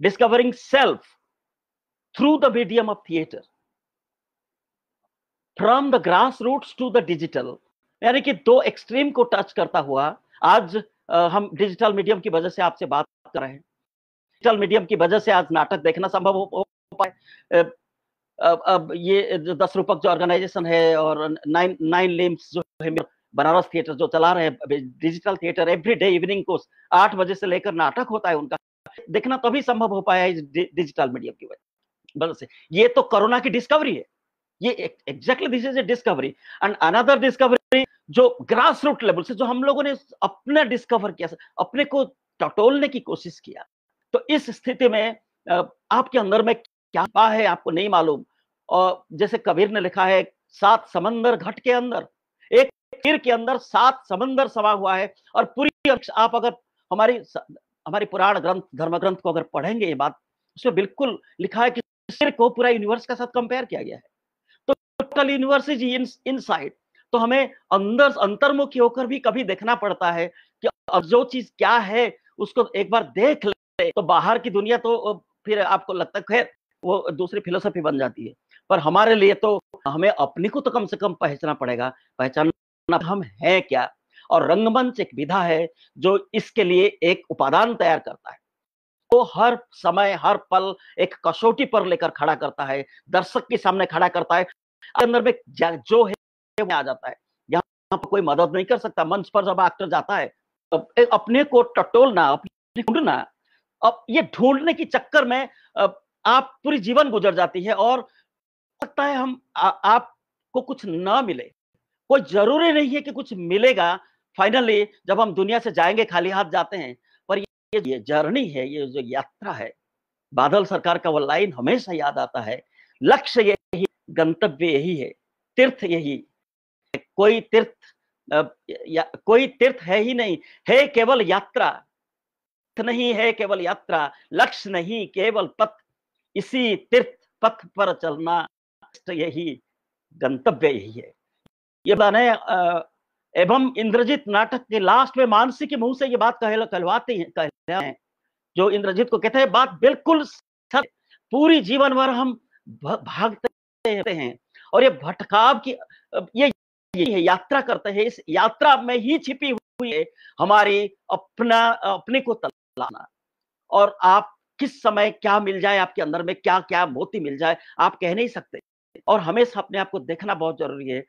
discovering self through the medium of theater from the grass roots to the digital यानी कि दो extreme को touch करता हुआ आज हम डिजिटल मीडियम की वजह से आपसे बात कर रहे हैं डिजिटल मीडियम की वजह से आज नाटक देखना संभव हो, हो पाए अब, अब ये दस रूपक जो ऑर्गेनाइजेशन है और नाइन नाइन लिम्स जो है बनारस थिएटर जो चला रहे हैं digital theatre every day evening को आठ बजे से लेकर नाटक होता है उनका देखना तभी संभव हो पाया इस डिजिटल मीडियम की वजह से ये तो कोरोना की डिस्कवरी है ये exactly this is a discovery and another discovery जो ग्रास रूट लेवल से जो हम लोगों ने अपना डिस्कवर किया अपने को टटोलने की कोशिश किया तो इस स्थिति में आपके अंदर में क्या है आपको नहीं मालूम और जैसे कबीर ने लिखा है सात समंदर घट के अंदर एक तीर के अंदर सात समंदर समा हुआ है और पूरी आप अगर हमारी हमारे पुराण ग्रंथ धर्म ग्रंथ को अगर पढ़ेंगे ये बात उसमें बिल्कुल लिखा है कि सिर को पूरा यूनिवर्स के साथ कंपेयर किया गया है तो total universe is in inside तो हमें अंदर अंतर्मुखी होकर भी कभी देखना पड़ता है कि अब जो चीज क्या है उसको एक बार देख ले तो बाहर की दुनिया तो फिर आपको लगता है खैर वो दूसरी फिलोसफी बन जाती है पर हमारे लिए तो हमें अपनी को तो कम से कम पहचाना पड़ेगा पहचानना हम है क्या और रंगमंच एक विधा है जो इसके लिए एक उपादान तैयार करता है को तो हर समय हर पल एक कसौटी पर लेकर खड़ा करता है दर्शक के सामने खड़ा करता है अंदर में जो है आ जाता है यहाँ पर कोई मदद नहीं कर सकता मंच पर जब एक्टर जाता है अपने को टटोलना अपने ढूंढना अब ये ढूंढने की चक्कर में आप पूरी जीवन गुजर जाती है और सकता है हम आपको कुछ ना मिले कोई जरूरी नहीं है कि कुछ मिलेगा फाइनली जब हम दुनिया से जाएंगे खाली हाथ जाते हैं पर ये ये जर्नी है ये जो यात्रा है बादल सरकार का वो लाइन हमेशा याद आता है लक्ष्य यही गंतव्य यही है तीर्थ यही कोई तीर्थ या, कोई तीर्थ है ही नहीं है केवल यात्रा नहीं है केवल यात्रा लक्ष्य नहीं केवल पथ इसी तीर्थ पथ पर चलना यही गंतव्य यही है ये बने एवं इंद्रजीत नाटक के लास्ट में मानसी के मुंह से ये बात कहल, कहलवाते हैं कहलवाते हैं जो इंद्रजीत को कहते हैं बात बिल्कुल पूरी जीवन भर हम भागते रहते हैं और ये भटकाव की ये है यात्रा करते हैं इस यात्रा में ही छिपी हुई है हमारी अपना अपने को तलाना और आप किस समय क्या मिल जाए आपके अंदर में क्या क्या मोती मिल जाए आप कह नहीं सकते और हमेशा अपने आप को देखना बहुत जरूरी है